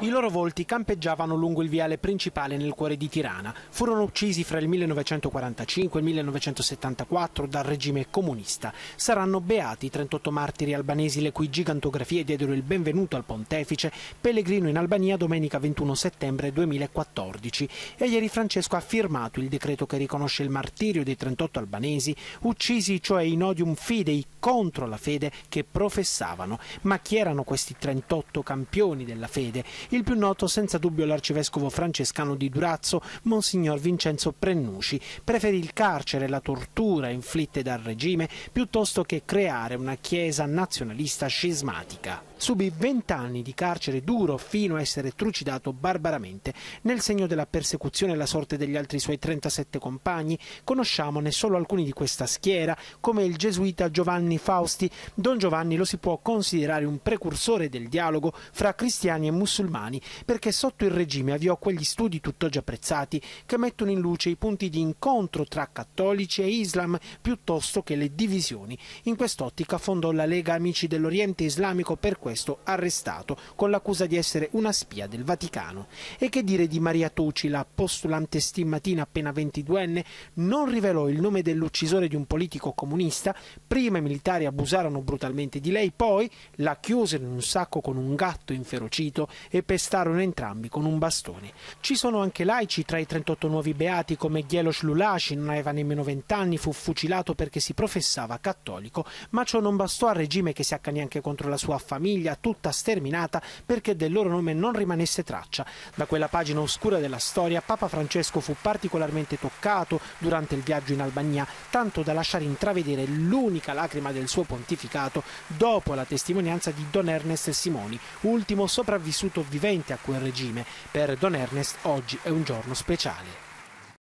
I loro volti campeggiavano lungo il viale principale nel cuore di Tirana. Furono uccisi fra il 1945 e il 1974 dal regime comunista. Saranno beati i 38 martiri albanesi le cui gigantografie diedero il benvenuto al pontefice, pellegrino in Albania domenica 21 settembre 2014. E ieri Francesco ha firmato il decreto che riconosce il martirio dei 38 albanesi, uccisi cioè in odium fidei contro la fede che professavano. Ma chi erano questi 38 campioni della fede? il più noto senza dubbio l'arcivescovo francescano di Durazzo, Monsignor Vincenzo Prennucci. Preferì il carcere e la tortura inflitte dal regime piuttosto che creare una chiesa nazionalista scismatica. Subì vent'anni di carcere duro fino a essere trucidato barbaramente. Nel segno della persecuzione e la sorte degli altri suoi 37 compagni, conosciamone solo alcuni di questa schiera, come il gesuita Giovanni Fausti. Don Giovanni lo si può considerare un precursore del dialogo fra cristiani e musulmani romani perché sotto il regime avviò quegli studi tutt'oggi apprezzati che mettono in luce i punti di incontro tra cattolici e islam piuttosto che le divisioni. In quest'ottica fondò la Lega Amici dell'Oriente Islamico per questo arrestato con l'accusa di essere una spia del Vaticano. E che dire di Maria Tucci, la postulante stimmatina appena 22enne, non rivelò il nome dell'uccisore di un politico comunista, prima i militari abusarono brutalmente di lei, poi la chiuse in un sacco con un gatto inferocito e pestarono entrambi con un bastone. Ci sono anche laici tra i 38 nuovi beati come Gielos Lulaci, non aveva nemmeno 20 anni, fu fucilato perché si professava cattolico, ma ciò non bastò al regime che si accaglia anche contro la sua famiglia, tutta sterminata, perché del loro nome non rimanesse traccia. Da quella pagina oscura della storia Papa Francesco fu particolarmente toccato durante il viaggio in Albania, tanto da lasciare intravedere l'unica lacrima del suo pontificato dopo la testimonianza di Don Ernest Simoni, ultimo sopravvissuto sopravvivente a quel regime, per Don Ernest oggi è un giorno speciale.